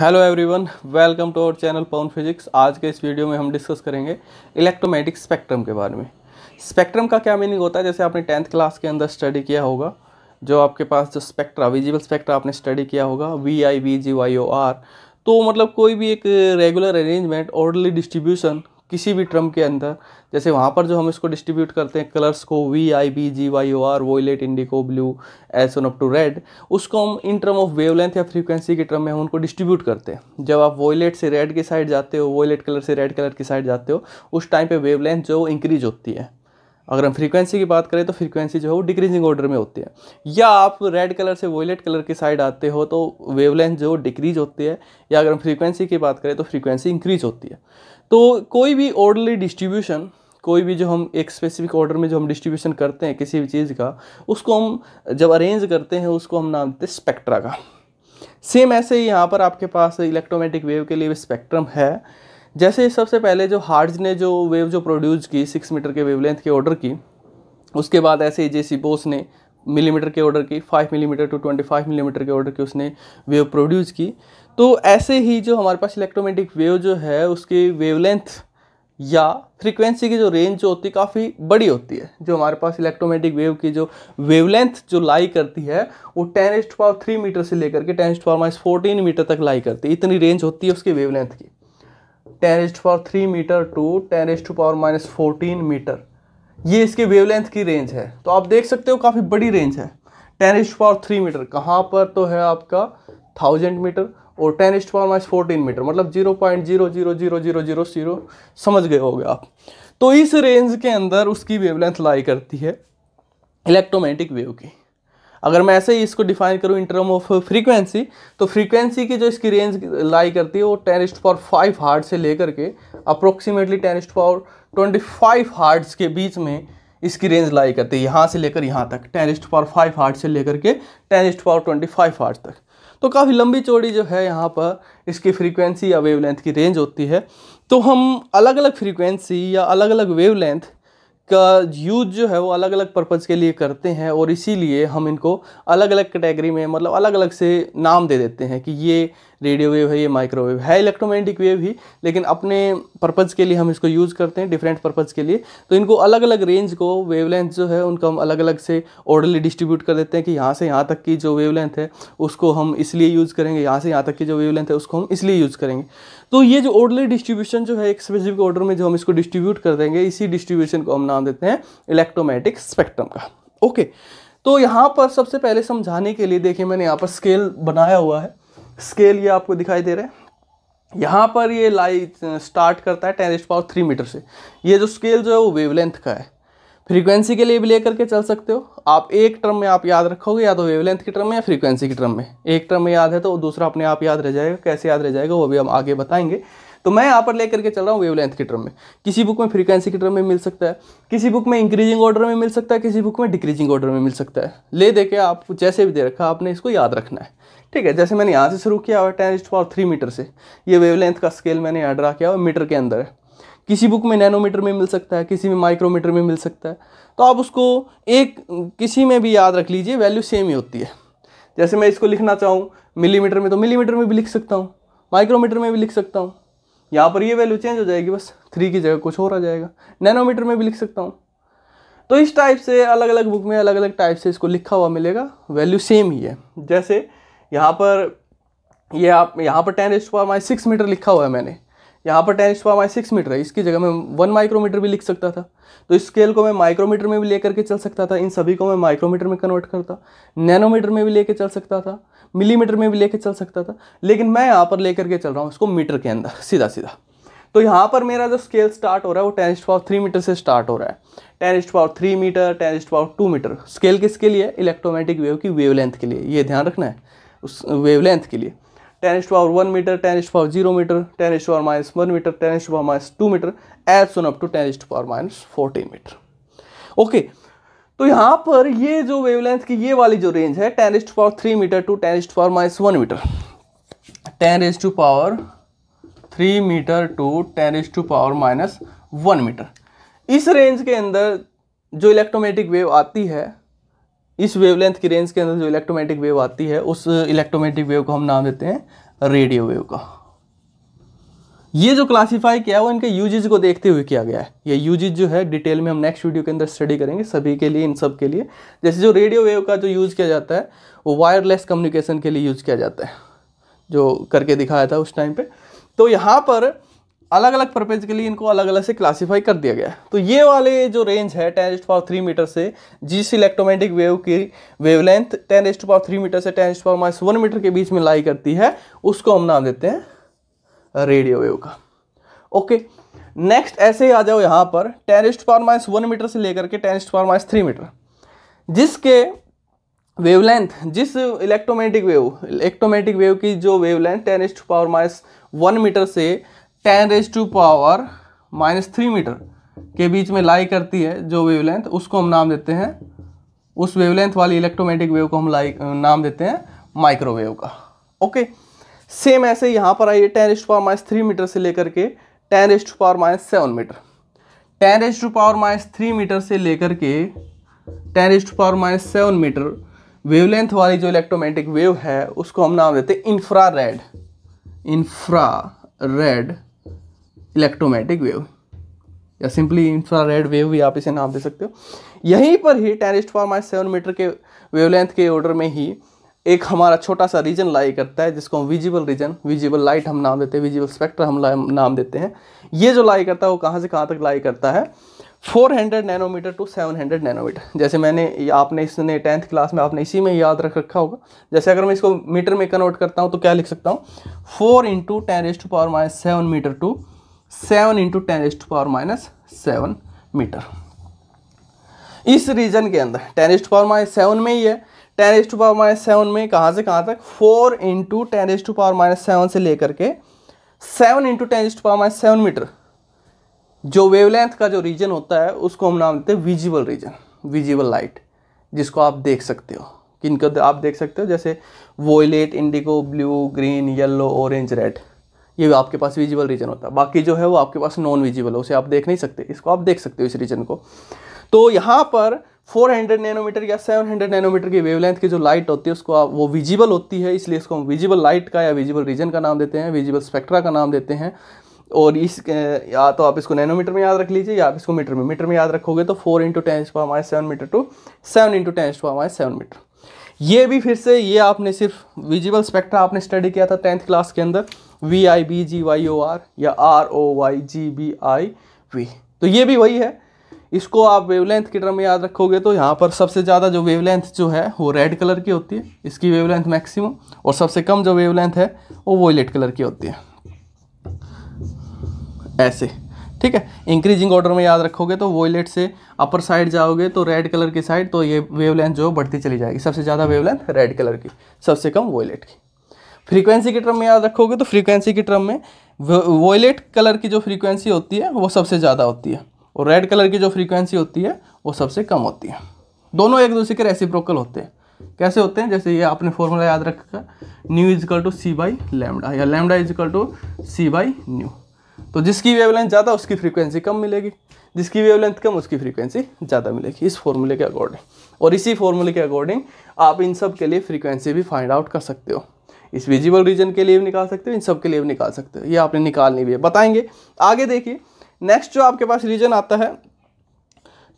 Hello everyone welcome to our channel Pawan physics आज के इस वीडियो में हम डिस्कस करेंगे इलेक्ट्रोमैटिक स्पेक्ट्रम के बारे में स्पेक्ट्रम का क्या मीनिंग होता है जैसे आपने टेंथ क्लास के अंदर स्टडी किया होगा जो आपके पास जो स्पेक्ट्रा विजिबल स्पेक्ट्रा आपने स्टडी किया होगा V I V G Y O R तो मतलब कोई भी एक रेगुलर अरेंजमेंट ऑर्डरली डिस्ट्रीब्यूशन किसी भी ट्रम के अंदर जैसे वहाँ पर जो हम इसको डिस्ट्रीब्यूट करते हैं कलर्स को V I B G Y O R violet indigo blue एस वन अप टू रेड उसको हम इन टर्म ऑफ वेवलेंथ या फ्रीक्वेंसी के टर्म में हम उनको डिस्ट्रीब्यूट करते हैं जब आप वोलेट से रेड की साइड जाते हो वोलेट कलर से रेड कलर की साइड जाते हो उस टाइम पर वेवलेंथ जो इंक्रीज होती है अगर हम फ्रीक्वेंसी की बात करें तो फ्रीक्वेंसी जो है वो डिक्रीजिंग ऑर्डर में होती है या आप रेड कलर से वोलेट कलर की साइड आते हो तो वेवलेंथ जो डिक्रीज होती है या अगर हम फ्रीक्वेंसी की बात करें तो फ्रीक्वेंसी इंक्रीज होती है तो कोई भी ऑर्डरली डिस्ट्रीब्यूशन कोई भी जो हम एक स्पेसिफिक ऑर्डर में जो हम डिस्ट्रीब्यूशन करते हैं किसी भी चीज़ का उसको हम जब अरेंज करते हैं उसको हम नाम देते हैं स्पेक्ट्रा का सेम ऐसे ही यहाँ पर आपके पास इलेक्ट्रोमेटिक वेव के लिए भी स्पेक्ट्रम है जैसे सबसे पहले जो हार्ज ने जो वेव जो प्रोड्यूस की सिक्स मीटर के वेवलेंथ के ऑर्डर की उसके बाद ऐसे ही जेसी बोस ने मिलीमीटर के ऑर्डर की five millimetre to twenty five millimetre के ऑर्डर की उसने वेव प्रोड्यूस की तो ऐसे ही जो हमारे पास इलेक्ट्रोमेटिक वेव जो है उसकी वेवलेंथ या फ्रीक्वेंसी की जो रेंज जो होती है काफ़ी बड़ी होती है जो हमारे पास इलेक्ट्रोमेटिक वेव की जो वेवलेंथ जो लाई करती है वो टेन एस्ट पावर थ्री मीटर से लेकर के ten एस्ट power minus fourteen metre तक लाई करती है इतनी रेंज होती है उसकी वेवलेंथ की ten एस्ट power three metre to ten एस्ट power minus fourteen metre ये इसकी वेवलेंथ की रेंज है तो आप देख सकते हो काफ़ी बड़ी रेंज है टेन एस्ट पावर थ्री मीटर कहाँ पर तो है आपका थाउजेंड मीटर और ten east power minus fourteen metre मतलब zero point zero zero zero zero zero zero समझ गए गए आप तो इस रेंज के अंदर उसकी वेवलेंथ लाई करती है इलेक्ट्रोमेटिक वेव की अगर मैं ऐसे ही इसको डिफाइन करूँ इन टर्म ऑफ फ्रीक्वेंसी तो फ्रीक्वेंसी की जो इसकी रेंज लाई करती है वो ten east power five hertz से लेकर के approximately ten east power twenty five hertz के बीच में इसकी रेंज लाई करती है यहाँ से लेकर यहाँ तक ten east power five hertz से लेकर के ten east power twenty five hertz तक तो काफ़ी लंबी चौड़ी जो है यहाँ पर इसकी फ्रीक्वेंसी या वेवलेंथ की रेंज होती है तो हम अलग अलग फ्रीक्वेंसी या अलग अलग वेवलेंथ का यूज जो है वो अलग अलग पर्पज़ के लिए करते हैं और इसीलिए हम इनको अलग अलग कैटेगरी में मतलब अलग अलग से नाम दे देते हैं कि ये रेडियो वेव है ये माइक्रोवेव है इलेक्ट्रोमैग्नेटिक वेव ही लेकिन अपने पर्पज़ के लिए हम इसको यूज़ करते हैं डिफरेंट पर्पज़ के लिए तो इनको अलग अलग रेंज को वेवलेंथ जो है उनको हम अलग अलग से ऑर्डरली डिस्ट्रीब्यूट कर देते हैं कि यहाँ से यहाँ तक की जो वेवलेंथ है उसको हम इसलिए यूज़ करेंगे यहाँ से यहाँ तक की जो वेवलेंथ है उसको हम इसलिए यूज़ करेंगे तो ये जो ऑर्डरली डिस्ट्रीब्यूशन जो है एक स्पेसिफिक ऑर्डर में जो हम इसको डिस्ट्रीब्यूट कर देंगे इसी डिस्ट्रीब्यूशन को हम नाम देते हैं इलेक्ट्रोमैटिक स्पेक्ट्रम का ओके तो यहाँ पर सबसे पहले समझाने के लिए देखिए मैंने यहाँ पर स्केल बनाया हुआ है स्केल ये आपको दिखाई दे रहा है यहाँ पर ये लाइट स्टार्ट करता है ten H power three metre से ये जो स्केल जो है वो वेवलेंथ का है फ्रीक्वेंसी के लिए भी लेकर के चल सकते हो आप एक टर्म में आप याद रखोगे या तो वेवलेंथ की टर्म में या फ्रीक्वेंसी की टर्म में एक टर्म में याद है तो दूसरा अपने आप याद रह जाएगा कैसे याद रह जाएगा वो भी हम आगे बताएंगे तो मैं यहाँ पर लेकर के चल रहा हूँ वेवलेंथ की टर्म में किसी बुक में फ्रीक्वेंसी की टर्म में मिल सकता है किसी बुक में इंक्रीजिंग ऑर्डर में मिल सकता है किसी बुक में डिक्रीजिंग ऑर्डर में मिल सकता है ले दे के आप जैसे भी दे रखा आपने इसको याद रखना है ठीक है जैसे मैंने यहाँ से शुरू किया हुआ ten is power three metre से ये वेवलेंथ का स्केल मैंने यहाँ ड्रा किया हुआ मीटर के अंदर है किसी बुक में नैनोमीटर में मिल सकता है किसी में माइक्रोमीटर में मिल सकता है तो आप उसको एक किसी में भी याद रख लीजिए वैल्यू सेम ही होती है जैसे मैं इसको लिखना चाहूँ मिलीमीटर में तो मिलीमीटर में भी लिख सकता हूँ माइक्रोमीटर में भी लिख सकता हूँ यहाँ पर ये वैल्यू चेंज हो जाएगी बस थ्री की जगह कुछ और आ जाएगा नैनोमीटर में भी लिख सकता हूँ तो इस टाइप से अलग अलग बुक में अलग अलग टाइप से इसको लिखा हुआ मिलेगा वैल्यू सेम ही है जैसे यहाँ पर ये यह आप यहाँ पर ten H power minus six metre लिखा हुआ है मैंने यहाँ पर ten H power minus six metre है इसकी जगह मैं वन माइक्रोमीटर भी लिख सकता था तो इस स्केल को मैं माइक्रोमीटर में भी लेकर के चल सकता था इन सभी को मैं माइक्रोमीटर में कन्वर्ट करता नैनोमीटर में भी लेकर चल सकता था मिलीमीटर में भी लेकर चल सकता था लेकिन मैं यहाँ पर लेकर के चल रहा हूँ इसको मीटर के अंदर सीधा सीधा तो यहाँ पर मेरा जो स्केल स्टार्ट हो रहा है वो ten H power three metre से स्टार्ट हो रहा है ten H power three metre ten H power two metre scale किसके लिए इलेक्ट्रोमेटिक वेव की वेवलेंथ के लिए ये ध्यान रखना है उस वेवलेंथ के लिए ten H power one metre ten H power zero metre ten H power minus one metre ten H power minus two metre as so on up to ten H power minus fourteen metre okay तो यहाँ पर ये जो wavelength की ये वाली जो range है ten H power three metre to ten H power minus one metre ten H to power three metre to ten H to power minus one metre इस रेंज के अंदर जो इलेक्ट्रोमेटिक वेव आती है इस वेवलेंथ की range के अंदर जो इलेक्ट्रोमैटिक वेव आती है उस इलेक्ट्रोमैटिक uh, वेव को हम नाम देते हैं रेडियो वेव का ये जो क्लासीफाई किया वो इनके यूजेज को देखते हुए किया गया है ये यूजेज जो है डिटेल में हम नेक्स्ट वीडियो के अंदर स्टडी करेंगे सभी के लिए इन सब के लिए जैसे जो रेडियो वेव का जो यूज़ किया जाता है वो वायरलेस कम्युनिकेशन के लिए यूज़ किया जाता है जो करके दिखाया था उस टाइम पे तो यहाँ पर अलग अलग पर्पज़ के लिए इनको अलग अलग से क्लासीफाई कर दिया गया तो ये वाले जो रेंज है टेन एस्ट पावर थ्री मीटर से जिस इलेक्ट्रोमेटिक वेव की wavelength ten एस्ट power three metre से ten एस्ट power minus one metre के बीच में लाई करती है उसको हम नाम देते हैं रेडियो वेव का ओके नेक्स्ट ऐसे ही आ जाओ यहाँ पर ten एस्ट power minus one metre से लेकर के ten एस्ट power minus three metre जिसके वेवलेंथ जिस इलेक्ट्रोमेटिक वेव इलेक्ट्रोमेटिक वेव की जो wavelength ten एस्ट power minus one metre से ten raise to power minus three metre के बीच में लाई करती है जो वेवलेंथ उसको हम नाम देते हैं उस वेवलेंथ वाली इलेक्ट्रोमेटिक वेव को हम लाई नाम देते हैं माइक्रोवेव का ओके सेम ऐसे यहाँ पर आइए ten raise to power minus three metre से लेकर के ten raise to power minus seven metre ten raise to power minus three metre से लेकर के ten raise to power minus seven metre wavelength वाली जो इलेक्ट्रोमेटिक वेव है उसको हम नाम देते हैं infrared infrared electromagnetic wave या सिंपली इंफ्रा रेड वेव भी आप इसे नाम दे सकते हो यहीं पर ही ten raised for minus seven metre के वेवलेंथ के ऑर्डर में ही एक हमारा छोटा सा रीजन लाई करता है जिसको हम विजिबल रीजन विजिबल लाइट हम नाम देते हैं विजिबल स्पेक्ट्रा हम नाम देते हैं ये जो लाई करता है वो कहाँ से कहाँ तक लाई करता है 400 नैनोमीटर टू 700 नैनोमीटर जैसे मैंने आपने इसने टेंथ क्लास में आपने इसी में याद रख रखा होगा जैसे अगर मैं इसको मीटर में कन्वर्ट करता हूँ तो क्या लिख सकता हूँ four into ten raised to power minus seven metre to seven into ten S to power minus seven metre इस रीजन के अंदर ten S to power minus seven में ही है ten as to power minus seven में कहाँ से कहाँ तक four into ten S to power minus seven से लेकर के seven into ten as to power minus seven metre जो वेवलेंथ का जो रीजन होता है उसको हम नाम देते हैं विजिबल रीजन विजिबल लाइट जिसको आप देख सकते हो किनको आप देख सकते हो जैसे violet indigo blue green yellow orange red ये आपके पास विजिबल रीजन होता है बाकी जो है वो आपके पास नॉन विजिबल है उसे आप देख नहीं सकते इसको आप देख सकते हो इस रीजन को तो यहाँ पर 400 नैनोमीटर या 700 नैनोमीटर की वेवलेंथ की जो लाइट होती है उसको आप वो विजिबल होती है इसलिए इसको हम विजिबल लाइट का या विजिबल रीजन का नाम देते हैं विजिबल स्पेक्ट्रा का नाम देते हैं और इस या तो आप इसको नैनोमीटर में याद रख लीजिए या आप इसको मीटर में मीटर में याद रखोगे तो फोर इंटू टेन टू हमारे seven metre to seven into ten to हमारे सेवन मीटर ये भी फिर से ये आपने सिर्फ विजिबल स्पेक्ट्रा आपने स्टडी किया था टेंथ क्लास के अंदर V I B G Y O R या R O Y G B I V तो ये भी वही है इसको आप वेवलेंथ की टर्म में याद रखोगे तो यहाँ पर सबसे ज़्यादा जो वेवलेंथ जो है वो रेड कलर की होती है इसकी वेवलेंथ मैक्सिमम और सबसे कम जो वेवलेंथ है वो वोलेट कलर की होती है ऐसे ठीक है इंक्रीजिंग ऑर्डर में याद रखोगे तो वोलेट से अपर साइड जाओगे तो रेड कलर की साइड तो ये वेवलेंथ जो बढ़ती चली जाएगी सबसे ज़्यादा वेवलेंथ रेड कलर की सबसे कम वोलेट की फ्रीक्वेंसी के टर्म में याद रखोगे तो फ्रीक्वेंसी के टर्म में वॉयलेट कलर की जो फ्रीक्वेंसी होती है वो सबसे ज़्यादा होती है और रेड कलर की जो फ्रीक्वेंसी होती है वो सबसे कम होती है दोनों एक दूसरे के रेसिप्रोकल होते हैं कैसे होते हैं जैसे ये आपने फॉर्मूला याद रखा nu equal to c by lambda या lambda equal to c by nu तो जिसकी वेवलेंथ ज़्यादा उसकी फ्रीक्वेंसी कम मिलेगी जिसकी वेवलेंथ कम उसकी फ्रीक्वेंसी ज़्यादा मिलेगी इस फॉर्मूले के अकॉर्डिंग और इसी फॉर्मूले के अकॉर्डिंग आप इन सब के लिए फ्रीक्वेंसी भी फाइंड आउट कर सकते हो इस विजिबल रीजन के लिए भी निकाल सकते हो इन सब के लिए भी निकाल सकते हो ये आपने निकालनी भी है बताएंगे आगे देखिए नेक्स्ट जो आपके पास रीजन आता है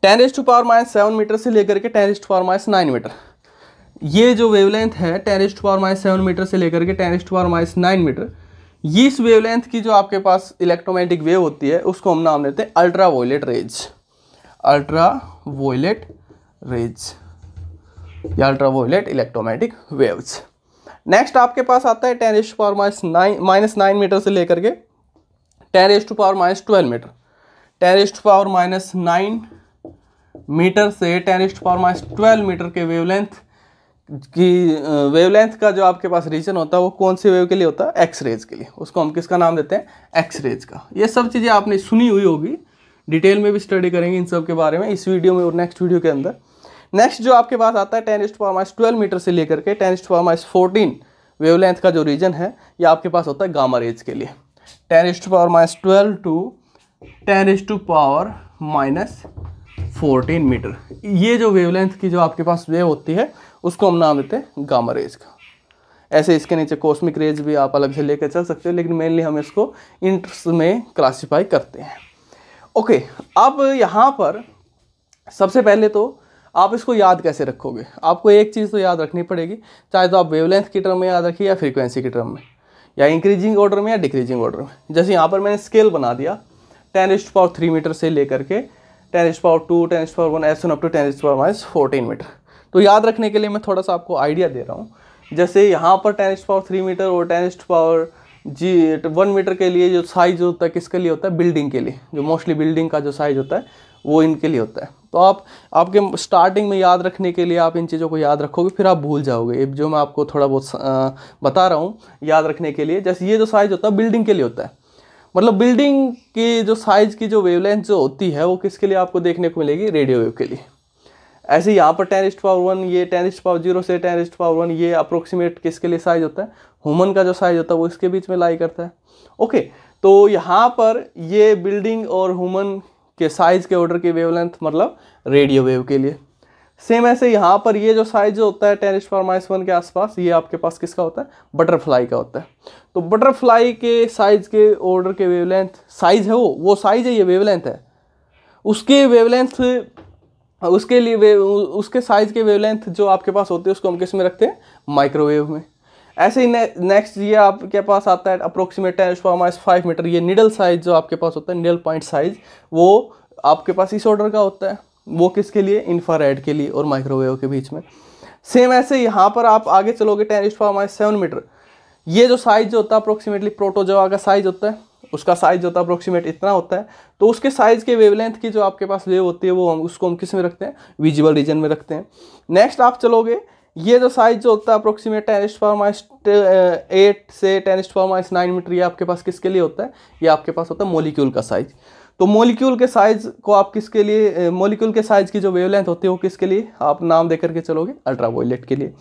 ten S to power minus seven metre से लेकर के ten S to power minus nine metre ये जो वेवलेंथ है ten S to power minus seven metre से लेकर के ten S to power minus nine metre ये इस वेवलेंथ की जो आपके पास इलेक्ट्रोमैटिक वेव होती है उसको हम नाम लेते हैं ultraviolet rays ultraviolet rays या ultraviolet electromagnetic waves next आपके पास आता है ten as to power minus nine minus nine metre से लेकर के ten as to power minus twelve metre ten as to power minus nine metre से ten as to power minus twelve metre के wavelength की wavelength का जो आपके पास reason होता है वो कौन से वेव के लिए होता है एक्सरेज के लिए उसको हम किसका नाम देते हैं एक्सरेज का ये सब चीज़ें आपने सुनी हुई होगी डिटेल में भी स्टडी करेंगे इन सब के बारे में इस वीडियो में और नेक्स्ट वीडियो के अंदर नेक्स्ट जो आपके पास आता है ten east power minus twelve metre से लेकर के ten east power minus fourteen length का जो रीजन है ये आपके पास होता है गामा रेज के लिए ten east power minus twelve to ten is to power minus fourteen metre ये जो लेंथ की जो आपके पास वेव होती है उसको हम नाम देते हैं गामा रेज का ऐसे इसके नीचे कॉस्मिक रेज भी आप अलग से लेकर चल सकते हो लेकिन मेनली हम इसको इंट्स में क्लासीफाई करते हैं ओके अब यहाँ पर सबसे पहले तो आप इसको याद कैसे रखोगे आपको एक चीज़ तो याद रखनी पड़ेगी चाहे तो आप वेवलेंथ की टर्म में याद रखिए या फ्रीक्वेंसी की टर्म में या इंक्रीजिंग ऑर्डर में या डिक्रीजिंग ऑर्डर में जैसे यहाँ पर मैंने स्केल बना दिया ten east power three metre से लेकर के ten east power two ten east power one as one up to ten east power minus fourteen metre तो याद रखने के लिए मैं थोड़ा सा आपको आइडिया दे रहा हूँ जैसे यहाँ पर ten east power three metre और टेन इस्ट पावर जी वन मीटर के लिए जो साइज होता है किसके लिए होता है बिल्डिंग के लिए जो मोस्टली बिल्डिंग का जो साइज होता है वो इनके लिए होता है तो आप आपके स्टार्टिंग में याद रखने के लिए आप इन चीज़ों को याद रखोगे फिर आप भूल जाओगे जो मैं आपको थोड़ा बहुत बता रहा हूँ याद रखने के लिए जैसे ये जो साइज़ होता है बिल्डिंग के लिए होता है मतलब बिल्डिंग की जो साइज़ की जो वेवलेंथ जो होती है वो किसके लिए आपको देखने को मिलेगी रेडियो वेव के लिए ऐसे यहाँ पर टेन पावर वन ये टेन पावर जीरो से टेन पावर वन ये अप्रोक्सीमेट किसके लिए साइज होता है ह्यूमन का जो साइज होता है वो इसके बीच में लाई करता है ओके तो यहाँ पर ये बिल्डिंग और ह्यूमन के साइज़ के ऑर्डर की वेवलेंथ मतलब रेडियो वेव के लिए सेम ऐसे यहाँ पर ये जो साइज होता है टेनिस फॉर माइस वन के आसपास ये आपके पास किसका होता है बटरफ्लाई का होता है तो बटरफ्लाई के साइज के ऑर्डर के वेवलेंथ साइज है वो वो साइज है ये वेवलेंथ है उसके वेवलेंथ उसके लिए वे, उसके साइज के वेवलेंथ जो आपके पास होते हैं उसको हम किस में रखते हैं माइक्रोवेव में ऐसे ही नेक्स्ट ये आपके पास आता है approximate ten minus five metre ये निडल साइज जो आपके पास होता है निडल पॉइंट साइज वो आपके पास इस ऑर्डर का होता है वो किसके लिए इंफ्रारेड के लिए और माइक्रोवेव के बीच में सेम ऐसे यहाँ पर आप आगे चलोगे ten is to minus seven metre ये जो साइज होता है अप्रोक्सीमेटली प्रोटोजवा का साइज होता है उसका साइज होता है अप्रोक्सीमेट इतना होता है तो उसके साइज के वेवलेंथ की जो आपके पास वेव होती है वो हम उसको हम किस में रखते हैं विजिबल रीजन में रखते हैं नेक्स्ट आप चलोगे ये जो साइज जो होता है approximate ten is to minus eight से ten is to minus nine metre ये आपके पास किसके लिए होता है ये आपके पास होता है मोलिक्यूल का साइज तो मोलिक्यूल के साइज को आप किसके लिए मोलिक्यूल eh, के साइज की जो वेवलेंथ होती है वो किसके लिए आप नाम दे करके चलोगे अल्ट्रा वोलेट के लिए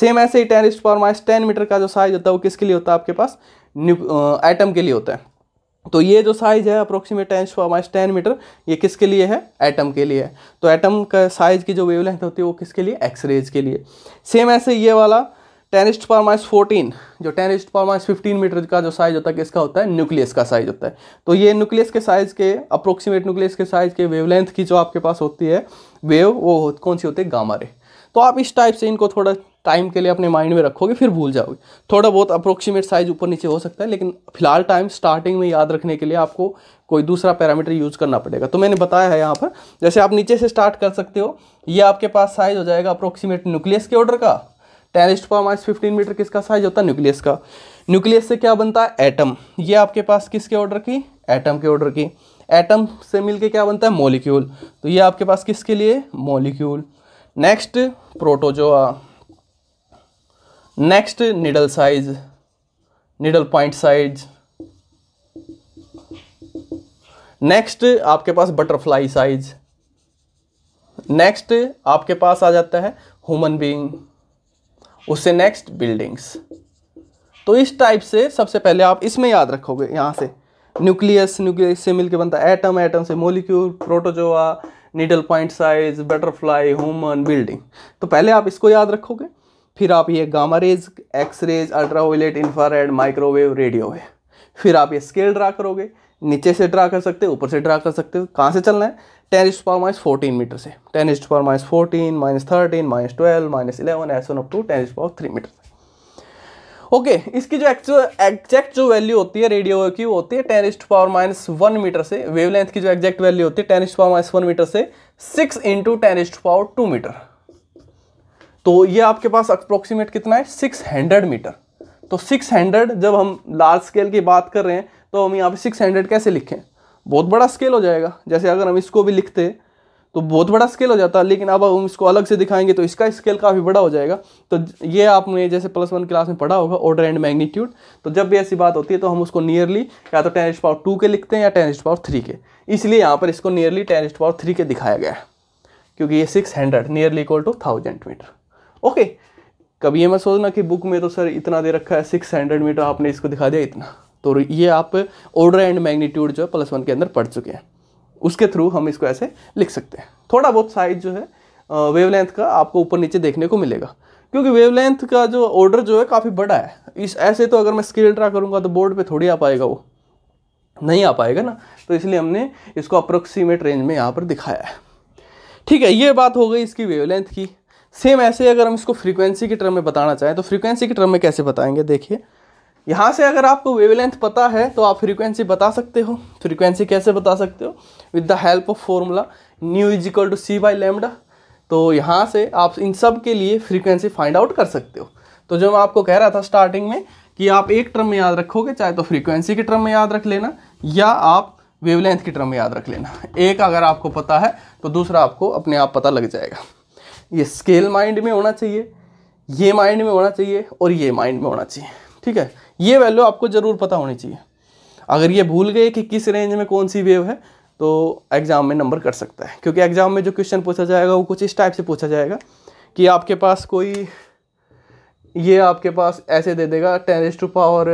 सेम ऐसे ही ten is to minus ten metre का जो साइज होता है वो किसके लिए होता है आपके पास एटम eh, के लिए होता है तो ये जो साइज़ है approximate ten minus ten metre ये किसके लिए है एटम के लिए है तो एटम का साइज़ की जो वेवलेंथ होती है वो किसके लिए एक्सरेज के लिए सेम ऐसे ये वाला ten east power minus fourteen जो ten east power minus fifteen metre का जो साइज़ होता है किसका होता है न्यूक्लियस का साइज़ होता है तो ये न्यूक्लियस के साइज़ के अप्रोक्सीमेट न्यूक्लियस के साइज़ के वेवलेंथ की जो आपके पास होती है वेव वो कौन सी होती है गामा रे तो आप इस टाइप से इनको थोड़ा टाइम के लिए अपने माइंड में रखोगे फिर भूल जाओगे थोड़ा बहुत अप्रोक्सीमेट साइज ऊपर नीचे हो सकता है लेकिन फिलहाल टाइम स्टार्टिंग में याद रखने के लिए आपको कोई दूसरा पैरामीटर यूज़ करना पड़ेगा तो मैंने बताया है यहाँ पर जैसे आप नीचे से स्टार्ट कर सकते हो ये आपके पास साइज हो जाएगा अप्रोक्सीमेट न्यूक्लियस के ऑर्डर का ten is to power minus fifteen metre किसका साइज होता है न्यूक्लियस का न्यूक्लियस से क्या बनता है एटम ये आपके पास किसके ऑर्डर की एटम के ऑर्डर की एटम से मिलके क्या बनता है मॉलिक्यूल तो ये आपके पास किसके लिए molecule next protozoa next needle size needle point size next आपके पास बटरफ्लाई साइज नेक्स्ट आपके पास आ जाता है ह्यूमन बीइंग उससे नेक्स्ट बिल्डिंग्स तो इस टाइप से सबसे पहले आप इसमें याद रखोगे यहाँ से न्यूक्लियस न्यूक्लियस से मिलके बनता है एटम एटम से molecule protozoa needle point size butterfly human building तो पहले आप इसको याद रखोगे फिर आप ये gamma rays X rays ultraviolet infrared microwave radio है फिर आप ये स्केल ड्रा करोगे नीचे से ड्रा कर सकते हो ऊपर से ड्रा कर सकते हो कहाँ से चलना है ten is power minus fourteen metre से ten is power minus fourteen minus thirteen minus twelve minus eleven as one up to ten is power three metre से ओके इसकी जो एक्चुअल एग्जैक्ट जो वैल्यू होती है रेडियो की वो होती है ten is power minus one metre से वेवलेंथ की जो एग्जैक्ट वैल्यू होती है ten is power minus one metre से six into ten is power two metre तो ये आपके पास अप्रोक्सीमेट कितना है सिक्स हंड्रेड मीटर तो सिक्स हंड्रेड जब हम लार्ज स्केल की बात कर रहे हैं तो हम यहाँ पे सिक्स हंड्रेड कैसे लिखें बहुत बड़ा स्केल हो जाएगा जैसे अगर हम इसको भी लिखते तो बहुत बड़ा स्केल हो जाता है लेकिन अब हम इसको अलग से दिखाएंगे तो इसका स्केल काफ़ी बड़ा हो जाएगा तो ये आपने जैसे प्लस वन क्लास में पढ़ा होगा ऑर्डर एंड मैग्नीट्यूड तो जब भी ऐसी बात होती है तो हम उसको नियरली या तो टेन पावर टू के लिखते हैं या टेन पावर थ्री के इसलिए यहाँ पर इसको नियरली टेन पावर थ्री के दिखाया गया है क्योंकि ये six hundred nearly equal to thousand metre okay कभी ये मत सोचना कि बुक में तो सर इतना दे रखा है सिक्स हंड्रेड मीटर आपने इसको दिखा दिया इतना तो ये आप ऑर्डर एंड मैग्नीट्यूड जो है प्लस वन के अंदर पढ़ चुके हैं उसके थ्रू हम इसको ऐसे लिख सकते हैं थोड़ा बहुत साइज जो है वेवलेंथ का आपको ऊपर नीचे देखने को मिलेगा क्योंकि वेवलेंथ का जो ऑर्डर जो है काफ़ी बड़ा है इस ऐसे तो अगर मैं स्केल ड्रा करूँगा तो बोर्ड पर थोड़ी आ पाएगा वो नहीं आ पाएगा ना तो इसलिए हमने इसको अप्रोक्सीमेट रेंज में यहाँ पर दिखाया है ठीक है ये बात हो गई इसकी वेवलेंथ की सेम ऐसे अगर हम इसको फ्रीक्वेंसी के टर्म में बताना चाहें तो फ्रीक्वेंसी के टर्म में कैसे बताएंगे देखिए यहाँ से अगर आपको वेवलेंथ पता है तो आप फ्रीक्वेंसी बता सकते हो फ्रीक्वेंसी कैसे बता सकते हो with the help of formula nu is equal to c by lambda तो यहाँ से आप इन सब के लिए फ्रीक्वेंसी फाइंड आउट कर सकते हो तो जो मैं आपको कह रहा था स्टार्टिंग में कि आप एक टर्म में याद रखोगे चाहे तो फ्रीक्वेंसी के टर्म में याद रख लेना या आप वेवलेंथ के टर्म में याद रख लेना एक अगर आपको पता है तो दूसरा आपको अपने आप पता लग जाएगा ये स्केल माइंड में होना चाहिए ये माइंड में होना चाहिए और ये माइंड में होना चाहिए ठीक है ये वैल्यू आपको ज़रूर पता होनी चाहिए अगर ये भूल गए कि किस रेंज में कौन सी वेव है तो एग्ज़ाम में नंबर कट सकता है क्योंकि एग्ज़ाम में जो क्वेश्चन पूछा जाएगा वो कुछ इस टाइप से पूछा जाएगा कि आपके पास कोई ये आपके पास ऐसे दे देगा ten S to power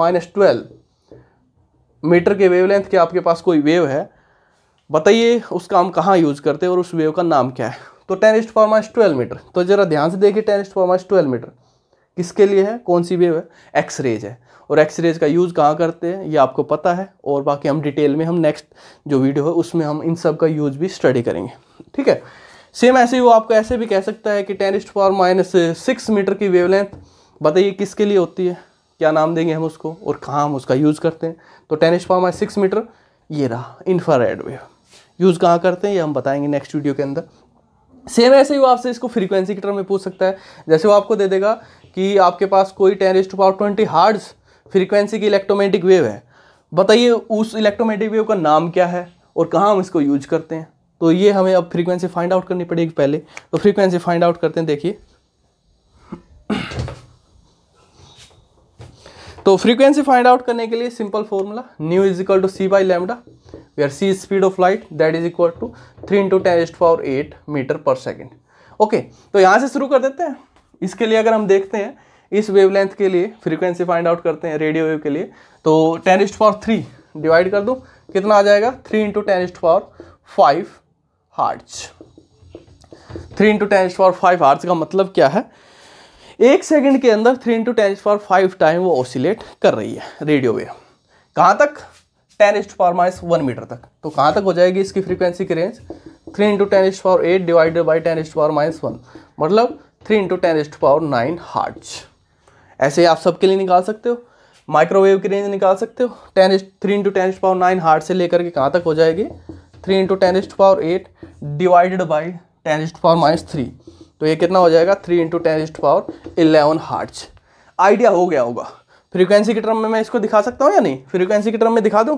minus twelve metre के वेवलेंथ के आपके पास कोई वेव है बताइए उसका हम कहाँ यूज़ करते हैं और उस वेव का नाम क्या है तो ten is to power minus twelve metre तो जरा ध्यान से देखिए ten is to power minus twelve metre किसके लिए है कौन सी वेव है एक्सरेज है और एक्सरेज का यूज़ कहाँ करते हैं ये आपको पता है और बाकी हम डिटेल में हम नेक्स्ट जो वीडियो है उसमें हम इन सब का यूज़ भी स्टडी करेंगे ठीक है सेम ऐसे ही वो आपको ऐसे भी कह सकता है कि ten is to power minus six metre की वेवलेंथ बताइए किसके लिए होती है क्या नाम देंगे हम उसको और कहाँ हम उसका यूज़ करते हैं तो ten is to power minus six metre ये रहा इंफ्रारेड वेव यूज़ कहाँ करते हैं ये हम बताएंगे नेक्स्ट वीडियो के अंदर सेम ऐसे ही वो आपसे इसको फ्रीक्वेंसी के टर्म में पूछ सकता है जैसे वो आपको दे देगा कि आपके पास कोई ten to power twenty hertz frequency की इलेक्ट्रोमेटिक वेव है बताइए उस इलेक्ट्रोमेटिक वेव का नाम क्या है और कहाँ हम इसको यूज करते हैं तो ये हमें अब फ्रीक्वेंसी फाइंड आउट करनी पड़ेगी पहले तो फ्रीक्वेंसी फाइंड आउट करते हैं देखिए तो फ्रीक्वेंसी फाइंड आउट करने के लिए simple formula nu is equal to c by lambda where c speed of light that is equal to three into ten is to power eight metre per second okay तो यहाँ से शुरू कर देते हैं इसके लिए अगर हम देखते हैं इस वेवलेंथ के लिए फ्रीक्वेंसी फाइंड आउट करते हैं रेडियो वेव के लिए तो ten is to power three divide कर दूँ कितना आ जाएगा three into ten is to power five hertz three into ten is to power five hertz का मतलब क्या है एक सेकंड के अंदर three into ten power five time वो ऑसिलेट कर रही है रेडियो वेव कहाँ तक ten inch power minus one metre तक तो कहाँ तक हो जाएगी इसकी फ्रीक्वेंसी की range three into ten inch power eight divided by ten एस्ट power minus one मतलब three into ten inch power nine hertz ऐसे ही आप सबके लिए निकाल सकते हो माइक्रोवेव की रेंज निकाल सकते हो ten inch three into ten inch power nine hertz से लेकर के कहाँ तक हो जाएगी three into ten inch power eight divided by ten एस्ट power minus three तो ये कितना हो जाएगा three into ten east power eleven hertz idea हो गया होगा फ्रीक्वेंसी के टर्म में मैं इसको दिखा सकता हूँ या नहीं फ्रीक्वेंसी के टर्म में दिखा दूँ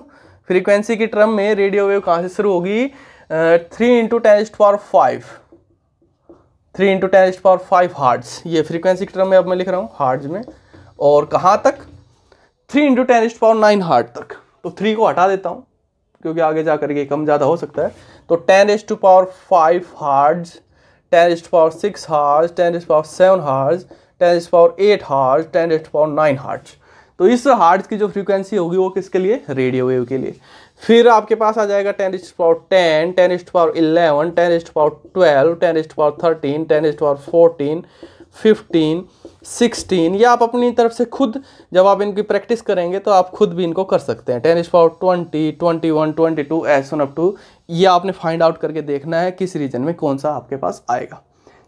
फ्रीक्वेंसी के टर्म में रेडियो वेव कहाँ से शुरू होगी three into ten east power five three into ten east power five hertz ये फ्रीक्वेंसी के टर्म में अब मैं लिख रहा हूँ हार्ट्स में और कहाँ तक three into ten east power nine hertz तक तो थ्री को हटा देता हूँ क्योंकि आगे जा करके कम ज़्यादा हो सकता है तो ten S to power five hertz ten is power six hertz ten is power seven hertz ten is power eight hertz ten is power nine hertz तो इस हार्ज की जो फ्रीक्वेंसी होगी वो किसके लिए रेडियो वेव के लिए फिर आपके पास आ जाएगा ten is power ten ten is power eleven ten is power twelve ten is power thirteen ten is power fourteen fifteen sixteen या आप अपनी तरफ से खुद जब आप इनकी प्रैक्टिस करेंगे तो आप खुद भी इनको कर सकते हैं ten is power twenty twenty one twenty two as one up to ये आपने फाइंड आउट करके देखना है किस रीजन में कौन सा आपके पास आएगा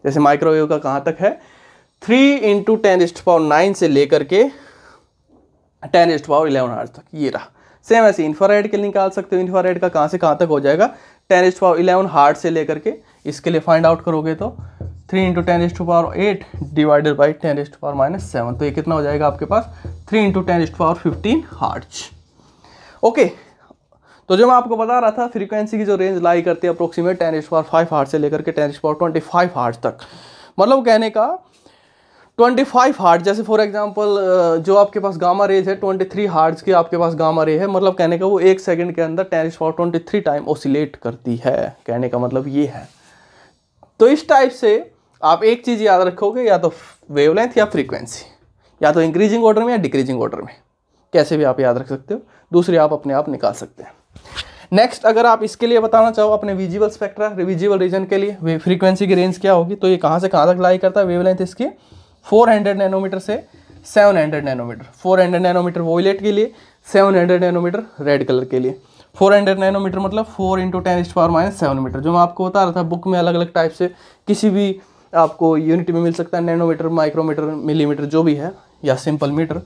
जैसे माइक्रोवेव का कहाँ तक है three into ten east power nine से लेकर के ten east power eleven hertz तक ये रहा सेम ऐसे इन्फ्रारेड के लिए निकाल सकते हो इन्फ्रारेड का कहाँ से कहाँ तक हो जाएगा ten east power eleven hertz से लेकर के इसके लिए फाइंड आउट करोगे तो three into ten east power eight divided by ten east power minus seven तो ये कितना हो जाएगा आपके पास three into ten east power fifteen hertz okay तो जो मैं आपको बता रहा था फ्रीक्वेंसी की जो रेंज लाई करती है approximate ten H power five hertz से लेकर के ten H power twenty five hertz तक मतलब कहने का ट्वेंटी फाइव हार्ट जैसे फॉर एग्जांपल जो आपके पास गामा रेज है ट्वेंटी थ्री हार्ट की आपके पास गामा रे है मतलब कहने का वो एक सेकंड के अंदर ten power twenty three time oscillate करती है कहने का मतलब ये है तो इस टाइप से आप एक चीज़ याद रखोगे या तो वेवलेंथ या फ्रीक्वेंसी या तो इंक्रीजिंग ऑर्डर में या डिक्रीजिंग ऑर्डर में कैसे भी आप याद रख सकते हो दूसरी आप अपने आप निकाल सकते हैं नेक्स्ट अगर आप इसके लिए बताना चाहो अपने विजिबल स्पेक्ट्रा विजिबल रीजन के लिए फ्रीक्वेंसी की रेंज क्या होगी तो ये कहाँ से कहाँ तक लाई करता है वेवलेंथ इसकी 400 नैनोमीटर से 700 नैनोमीटर 400 नैनोमीटर वोइलेट के लिए 700 नैनोमीटर रेड कलर के लिए 400 नैनोमीटर मतलब 4 into ten is power minus seven metre जो मैं आपको बता रहा था बुक में अलग अलग टाइप से किसी भी आपको यूनिट में मिल सकता है नैनोमीटर माइक्रोमीटर मिलीमीटर जो भी है या सिंपल मीटर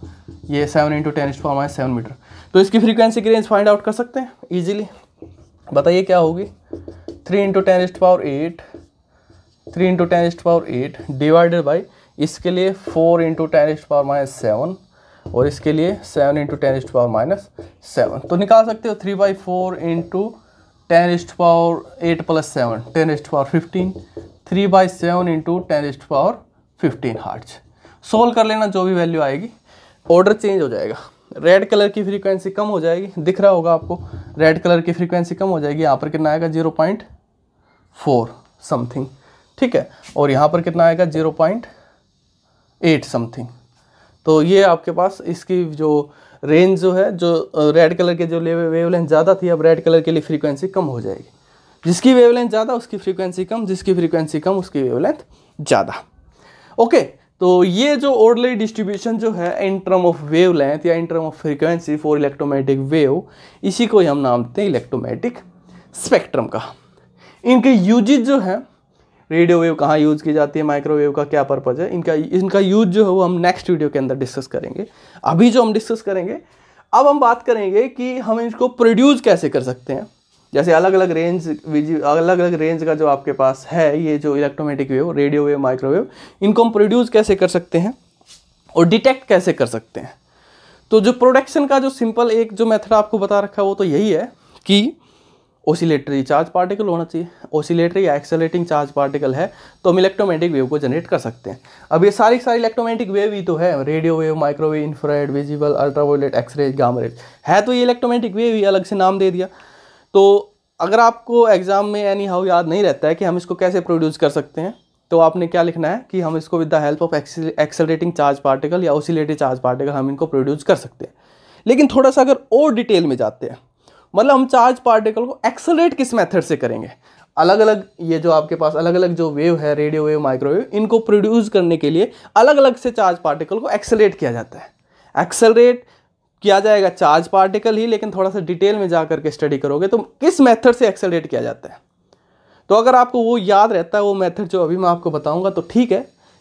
ये seven into ten is power minus seven metre तो इसकी फ्रीक्वेंसी की रेंज फाइंड आउट कर सकते हैं ईजिली बताइए क्या होगी three into ten is power eight three into ten is power eight divided by इसके लिए four into ten is power minus seven और इसके लिए seven into ten is power minus seven तो निकाल सकते हो three by four into ten is power eight plus seven ten is power fifteen three by seven into ten is power fifteen hertz solve कर लेना जो भी value आएगी order change हो जाएगा रेड कलर की फ्रीक्वेंसी कम हो जाएगी दिख रहा होगा आपको रेड कलर की फ्रीक्वेंसी कम हो जाएगी यहाँ पर कितना आएगा जीरो पॉइंट फोर समथिंग ठीक है और यहाँ पर कितना आएगा जीरो पॉइंट एट समथिंग तो ये आपके पास इसकी जो रेंज जो है जो रेड कलर के जो वेवलेंथ ज़्यादा थी अब रेड कलर के लिए फ्रीक्वेंसी कम हो जाएगी जिसकी वेवलेंथ ज़्यादा उसकी फ्रीक्वेंसी कम जिसकी फ्रीक्वेंसी कम उसकी वेवलेंथ ज़्यादा ओके तो ये जो ओडली डिस्ट्रीब्यूशन जो है in term of wave length या in term of frequency for electromagnetic wave इसी को ही हम नाम देते हैं इलेक्ट्रोमैटिक स्पेक्ट्रम का इनके यूजेज जो है रेडियो वेव कहाँ यूज़ की जाती है माइक्रोवेव का क्या पर्पज़ है इनका इनका यूज जो है वो हम नेक्स्ट वीडियो के अंदर डिस्कस करेंगे अभी जो हम डिस्कस करेंगे अब हम बात करेंगे कि हम इसको प्रोड्यूस कैसे कर सकते हैं जैसे अलग अलग रेंज अलग अलग रेंज का जो आपके पास है ये जो electromagnetic wave radio wave microwave इनको हम प्रोड्यूस कैसे कर सकते हैं और डिटेक्ट कैसे कर सकते हैं तो जो प्रोडक्शन का जो सिंपल एक जो मेथड आपको बता रखा है वो तो यही है कि ओसिलेटरी चार्ज पार्टिकल होना चाहिए ओसिलेटरी या एक्सेलेटिंग चार्ज पार्टिकल है तो हम इलेक्ट्रोमेटिक वेव को जनरेट कर सकते हैं अब ये सारी सारी इलेक्ट्रोमेटिक वेव ही तो है radio wave microwave infrared visible ultraviolet X ray gamma rays है तो ये इलेक्ट्रोमेटिक वेव ही अलग से नाम दे दिया तो अगर आपको एग्ज़ाम में एनी हाउ याद नहीं रहता है कि हम इसको कैसे प्रोड्यूस कर सकते हैं तो आपने क्या लिखना है कि हम इसको with the help of accelerating charge particle या ओसिलेटिव चार्ज पार्टिकल हम इनको प्रोड्यूस कर सकते हैं लेकिन थोड़ा सा अगर और डिटेल में जाते हैं मतलब हम चार्ज पार्टिकल को एक्सेलरेट किस मेथड से करेंगे अलग अलग ये जो आपके पास अलग अलग जो वेव है रेडियो वेव माइक्रोवेव इनको प्रोड्यूस करने के लिए अलग अलग से चार्ज पार्टिकल को एक्सेलरेट किया जाता है एक्सेलरेट किया जाएगा चार्ज पार्टिकल ही लेकिन थोड़ा सा डिटेल में जा करके स्टडी करोगे तो किस मेथड से एक्सेलरेट किया जाता है तो अगर आपको वो याद रहता है वो मेथड जो अभी मैं आपको बताऊंगा तो ठीक है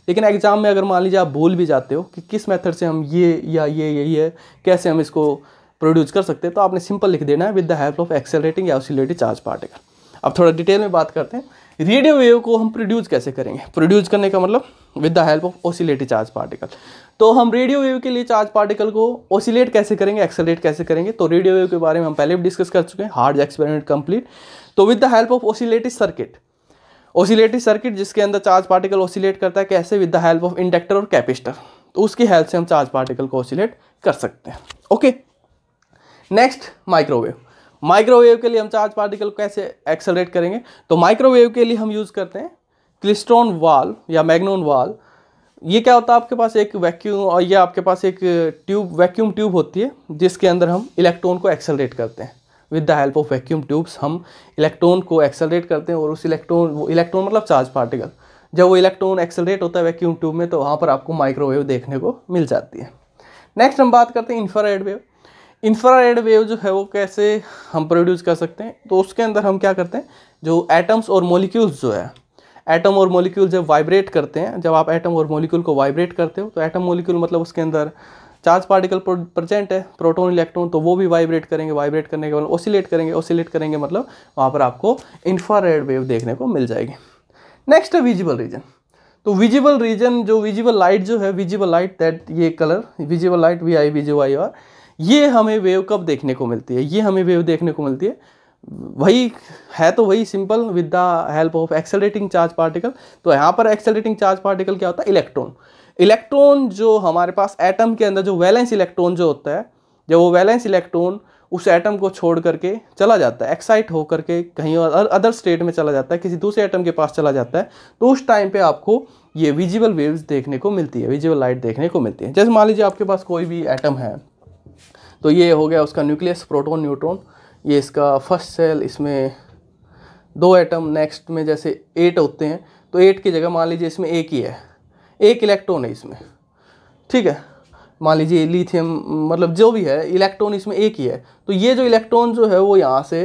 लेकिन एग्ज़ाम में अगर मान लीजिए आप भूल भी जाते हो कि किस मेथड से हम ये या ये ये ये कैसे हम इसको प्रोड्यूस कर सकते हैं तो आपने सिंपल लिख देना है with the help of accelerating या ऑसिलेटिव चार्ज पार्टिकल अब थोड़ा डिटेल में बात करते हैं रेडियो वेव को हम प्रोड्यूस कैसे करेंगे प्रोड्यूस करने का मतलब with the help of oscillative charge particle तो हम रेडियो वेव के लिए चार्ज पार्टिकल को ओसिलेट कैसे करेंगे एक्सेलेट कैसे करेंगे तो रेडियो वेव के बारे में हम पहले भी डिस्कस कर चुके हैं हार्ड एक्सपेरिमेंट कंप्लीट तो with the help of oscillative circuit oscillative circuit जिसके अंदर चार्ज पार्टिकल ओसिलेट करता है कैसे with the help of inductor और कैपेसिटर तो उसकी हेल्प से हम चार्ज पार्टिकल को ओसिलेट कर सकते हैं ओके नेक्स्ट माइक्रोवेव माइक्रोवेव के लिए हम चार्ज पार्टिकल को कैसे एक्सेलरेट करेंगे तो माइक्रोवेव के लिए हम यूज़ करते हैं क्लिस्ट्रॉन वाल या मैग्नोन वाल ये क्या होता है आपके पास एक वैक्यूम और ये आपके पास एक ट्यूब वैक्यूम ट्यूब होती है जिसके अंदर हम इलेक्ट्रॉन को एक्सेलरेट करते हैं with the help of vacuum tubes हम इलेक्ट्रॉन को एक्सेलरेट करते हैं और उस इलेक्ट्रॉन वो इलेक्ट्रॉन मतलब चार्ज पार्टिकल जब वो इलेक्ट्रॉन एक्सेलरेट होता है वैक्यूम ट्यूब में तो वहाँ पर आपको माइक्रोवेव देखने को मिल जाती है नेक्स्ट हम बात करते हैं इंफ्रारेड वेव इंफ्रारेड वेव जो है वो कैसे हम प्रोड्यूस कर सकते हैं तो उसके अंदर हम क्या करते हैं जो एटम्स और मोलिक्यूल्स जो है एटम और मोलिक्यूल जब वाइब्रेट करते हैं जब आप एटम और मोलिक्यूल को वाइब्रेट करते हो तो एटम मोलिक्यूल मतलब उसके अंदर चार्ज पार्टिकल प्रेजेंट है प्रोटोन इलेक्ट्रॉन तो वो भी वाइब्रेट करेंगे वाइब्रेट करने के बाद ओसिलेट करेंगे ओसिलेट करेंगे मतलब वहाँ पर आपको इंफ्रारेड वेव देखने को मिल जाएगी नेक्स्ट है विजिबल रीजन तो विजिबल रीजन जो विजिबल लाइट जो है विजिबल लाइट दैट ये colour visible light V I visible I R ये हमें वेव कब देखने को मिलती है ये हमें वेव देखने को मिलती है वही है तो वही simple with the help of accelerating charge particle तो यहाँ पर एक्सेलरेटिंग चार्ज पार्टिकल क्या होता है इलेक्ट्रॉन इलेक्ट्रॉन जो हमारे पास एटम के अंदर जो वैलेंस इलेक्ट्रॉन जो होता है जब वो वैलेंस इलेक्ट्रॉन उस एटम को छोड़ करके चला जाता है एक्साइट होकर के कहीं और अदर स्टेट में चला जाता है किसी दूसरे एटम के पास चला जाता है तो उस टाइम पे आपको ये विजिबल वेव्स देखने को मिलती है विजिबल लाइट देखने को मिलती है जैसे मान लीजिए आपके पास कोई भी एटम है तो ये हो गया उसका न्यूक्लियस प्रोटोन न्यूट्रॉन ये इसका फर्स्ट सेल इसमें दो एटम नेक्स्ट में जैसे एट होते हैं तो एट की जगह मान लीजिए इसमें एक ही है एक इलेक्ट्रॉन है इसमें ठीक है मान लीजिए लिथियम मतलब जो भी है इलेक्ट्रॉन इसमें एक ही है तो ये जो इलेक्ट्रॉन जो है वो यहाँ से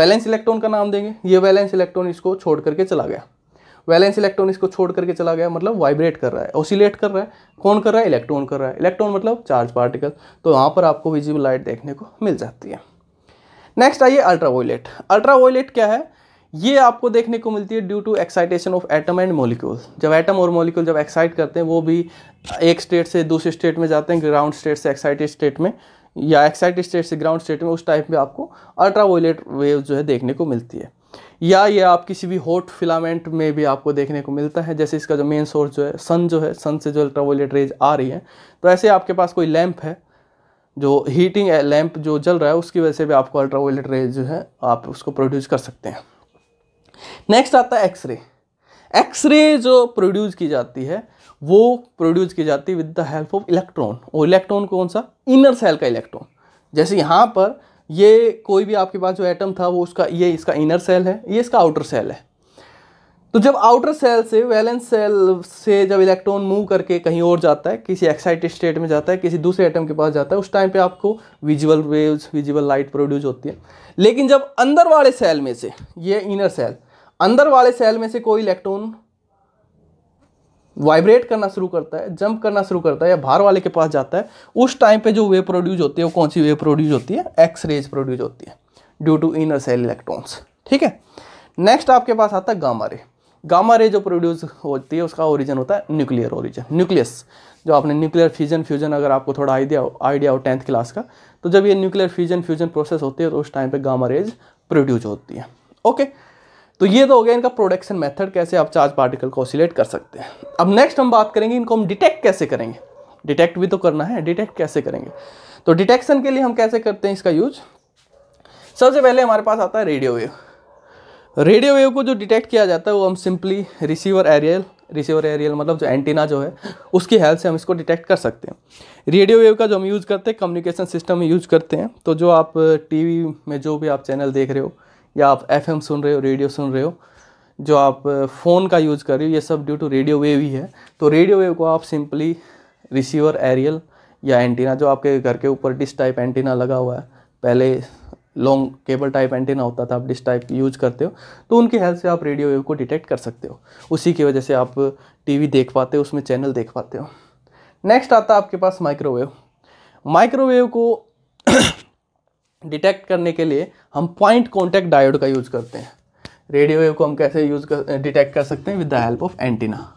वैलेंस इलेक्ट्रॉन का नाम देंगे ये वैलेंस इलेक्ट्रॉन इसको छोड़ करके चला गया वैलेंस इलेक्ट्रॉन इसको छोड़ करके चला गया मतलब वाइब्रेट कर रहा है ओसिलेट कर रहा है कौन कर रहा है इलेक्ट्रॉन कर रहा है इलेक्ट्रॉन मतलब चार्ज पार्टिकल तो वहाँ पर आपको विजिबल लाइट देखने को मिल जाती है नेक्स्ट आइए अल्ट्रा वोलेट अल्ट्रा वायलेट क्या है ये आपको देखने को मिलती है due to excitation of atom and molecule जब एटम और मोलिक्यूल जब एक्साइट करते हैं वो भी एक स्टेट से दूसरे स्टेट में जाते हैं ग्राउंड स्टेट से एक्साइटेड स्टेट में या एक्साइटेड स्टेट से ग्राउंड स्टेट में उस टाइप में आपको अल्ट्रा वायलेट वेव जो है देखने को मिलती है या ये आप किसी भी हॉट फिलामेंट में भी आपको देखने को मिलता है जैसे इसका जो मेन सोर्स जो है सन जो है सन से जो अल्ट्रावोलेट रेज आ रही है तो ऐसे आपके पास कोई लैंप है जो हीटिंग लैंप जो जल रहा है उसकी वजह से भी आपको अल्ट्रावोलेट रेज जो है आप उसको प्रोड्यूस कर सकते हैं नेक्स्ट आता है एक्सरे एक्सरे जो प्रोड्यूस की जाती है वो प्रोड्यूस की जाती है with the help of electron और इलेक्ट्रॉन कौन सा इनर सेल का इलेक्ट्रॉन जैसे यहाँ पर ये कोई भी आपके पास जो एटम था वो उसका ये इसका इनर सेल है ये इसका आउटर सेल है तो जब आउटर सेल से वैलेंस सेल से जब इलेक्ट्रॉन मूव करके कहीं और जाता है किसी एक्साइटेड स्टेट में जाता है किसी दूसरे एटम के पास जाता है उस टाइम पे आपको visual waves visual light produce होती है लेकिन जब अंदर वाले सेल में से ये इनर सेल अंदर वाले सेल में से कोई इलेक्ट्रॉन वाइब्रेट करना शुरू करता है जंप करना शुरू करता है या बाहर वाले के पास जाता है उस टाइम पे जो वेव प्रोड्यूस होती है वो कौन सी वेव प्रोड्यूस होती है एक्स रेज प्रोड्यूस होती है due to inner shell electrons ठीक है नेक्स्ट आपके पास आता है गामा रे गामा रे जो प्रोड्यूस होती है उसका ओरिजन होता है न्यूक्लियर ओरिजन न्यूक्लियस जो आपने न्यूक्लियर फ्यूजन फ्यूजन अगर आपको थोड़ा आइडिया हो आइडिया हो टेंथ क्लास का तो जब ये न्यूक्लियर फ्यूजन फ्यूजन प्रोसेस होती है तो उस टाइम पे गामा रेज प्रोड्यूस होती है ओके okay? तो ये तो हो गया इनका प्रोडक्शन मेथड कैसे आप चार्ज पार्टिकल को ऑसिलेट कर सकते हैं अब नेक्स्ट हम बात करेंगे इनको हम डिटेक्ट कैसे करेंगे डिटेक्ट भी तो करना है डिटेक्ट कैसे करेंगे तो डिटेक्शन के लिए हम कैसे करते हैं इसका यूज सबसे पहले हमारे पास आता है रेडियो वेव रेडियो वेव को जो डिटेक्ट किया जाता है वो हम simply receiver aerial receiver aerial मतलब जो एंटीना जो है उसकी हेल्प से हम इसको डिटेक्ट कर सकते हैं रेडियो वेव का जो हम यूज़ करते हैं कम्युनिकेशन सिस्टम में यूज़ करते हैं तो जो आप टीवी में जो भी आप चैनल देख रहे हो या आप एफ सुन रहे हो रेडियो सुन रहे हो जो आप फ़ोन का यूज़ कर रहे हो ये सब ड्यू टू रेडियो वेव ही है तो रेडियो वेव को आप सिंपली रिसीवर एरियल या एंटीना जो आपके घर के ऊपर डिश टाइप एंटीना लगा हुआ है पहले लॉन्ग केबल टाइप एंटीना होता था आप डिश टाइप यूज करते हो तो उनकी हेल्प से आप रेडियो वेव को डिटेक्ट कर सकते हो उसी की वजह से आप टीवी देख पाते हो उसमें चैनल देख पाते हो नेक्स्ट आता है आपके पास माइक्रोवेव माइक्रोवेव को डिटेक्ट करने के लिए हम पॉइंट कॉन्टैक्ट डायोड का यूज़ करते हैं रेडियो वेव को हम कैसे यूज़ कर डिटेक्ट कर सकते हैं with the help of antenna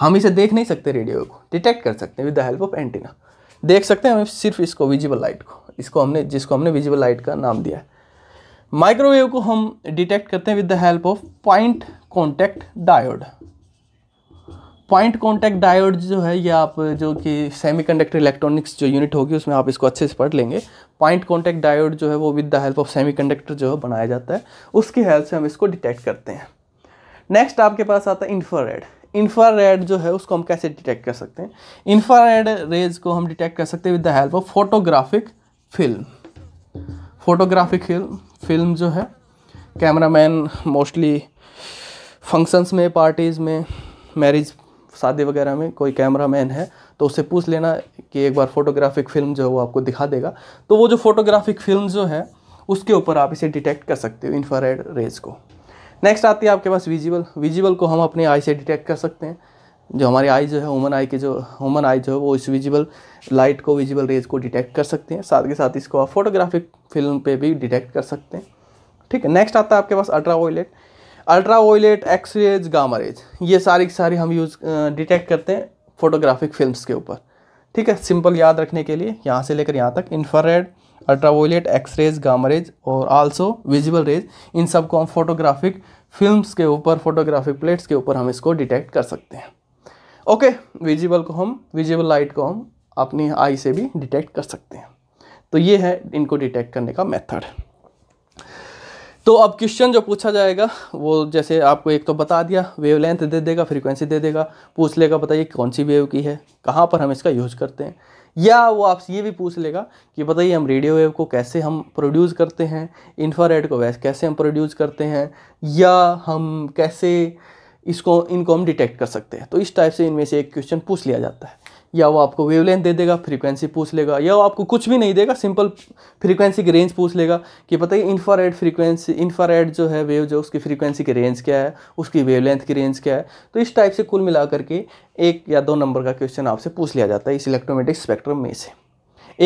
हम इसे देख नहीं सकते रेडियो को डिटेक्ट कर सकते हैं with the help of antenna देख सकते हैं हम सिर्फ इसको विजिबल लाइट को इसको हमने जिसको हमने विजिबल लाइट का नाम दिया है माइक्रोवेव को हम डिटेक्ट करते हैं with the help of point contact diode point contact diode जो है ये आप जो कि सेमी इलेक्ट्रॉनिक्स जो यूनिट होगी उसमें आप इसको अच्छे से पढ़ लेंगे पॉइंट कॉन्टैक्ट डायोड जो है वो with the help of semi जो है बनाया जाता है उसकी हेल्प से हम इसको डिटेक्ट करते हैं नेक्स्ट आपके पास आता है इंफ्रारेड इंफ्रारेड जो है उसको हम कैसे डिटेक्ट कर सकते हैं इंफ्रारेड रेज को हम डिटेक्ट कर सकते हैं with the help of photographic film photographic film जो है कैमरामैन मोस्टली फंक्शंस में पार्टीज़ में मैरिज शादी वगैरह में कोई कैमरामैन है तो उससे पूछ लेना कि एक बार फोटोग्राफिक फिल्म जो है वो आपको दिखा देगा तो वो जो फोटोग्राफिक फिल्म जो है उसके ऊपर आप इसे डिटेक्ट कर सकते हो इन्फ्रारेड रेज को नेक्स्ट आती है आपके पास विजिबल विजिबल को हम अपने आई से डिटेक्ट कर सकते हैं जो हमारी आई जो है वुमन आई के जो वुमन आई जो है वो इस विजिबल लाइट को विजिबल रेज को डिटेक्ट कर सकते हैं साथ के साथ इसको आप फोटोग्राफिक फिल्म पे भी डिटेक्ट कर सकते हैं ठीक है नेक्स्ट आता है आपके पास ultra violet ultra violet rays gamma rays ये सारी की सारी हम यूज़ डिटेक्ट करते हैं फोटोग्राफिक फिल्म्स के ऊपर ठीक है सिंपल याद रखने के लिए यहाँ से लेकर यहाँ तक infrared ultraviolet X rays gamma rays और आल्सो विजिबल रेज इन सब को हम फोटोग्राफिक फिल्म्स के ऊपर फोटोग्राफिक प्लेट्स के ऊपर हम इसको डिटेक्ट कर सकते हैं ओके विजिबल को हम विजिबल लाइट को हम अपनी आई से भी डिटेक्ट कर सकते हैं तो ये है इनको डिटेक्ट करने का मेथड तो अब क्वेश्चन जो पूछा जाएगा वो जैसे आपको एक तो बता दिया वेव लेंथ दे देगा फ्रीक्वेंसी दे देगा पूछ लेगा बताइए कौन सी वेव की है कहाँ पर हम इसका यूज करते हैं या वो आपसे ये भी पूछ लेगा कि बताइए हम रेडियो वेव को कैसे हम प्रोड्यूस करते हैं इन्फ्रारेड को वैसे कैसे हम प्रोड्यूस करते हैं या हम कैसे इसको इनको हम डिटेक्ट कर सकते हैं तो इस टाइप से इनमें से एक क्वेश्चन पूछ लिया जाता है या वो आपको वेवलेंथ दे देगा फ्रीक्वेंसी पूछ लेगा या वो आपको कुछ भी नहीं देगा सिंपल फ्रीक्वेंसी की रेंज पूछ लेगा कि पता बताइए इन्फ्रारेड फ्रीक्वेंसी इन्फ्रारेड जो है वेव जो उसकी फ्रीक्वेंसी की रेंज क्या है उसकी वेवलेंथ की रेंज क्या है तो इस टाइप से कुल मिला करके एक या दो नंबर का क्वेश्चन आपसे पूछ लिया जाता है इस इलेक्ट्रोमेटिक स्पेक्ट्रम में से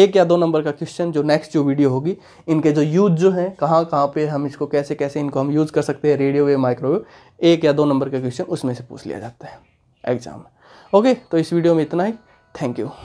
एक या दो नंबर का क्वेश्चन जो नेक्स्ट जो वीडियो होगी इनके जो यूज जो है कहाँ कहाँ पर हम इसको कैसे कैसे इनको हम यूज़ कर सकते हैं रेडियो वेव माइक्रोवेव एक या दो नंबर का क्वेश्चन उसमें से पूछ लिया जाता है एग्जाम ओके ओके तो इस वीडियो में इतना ही Thank you.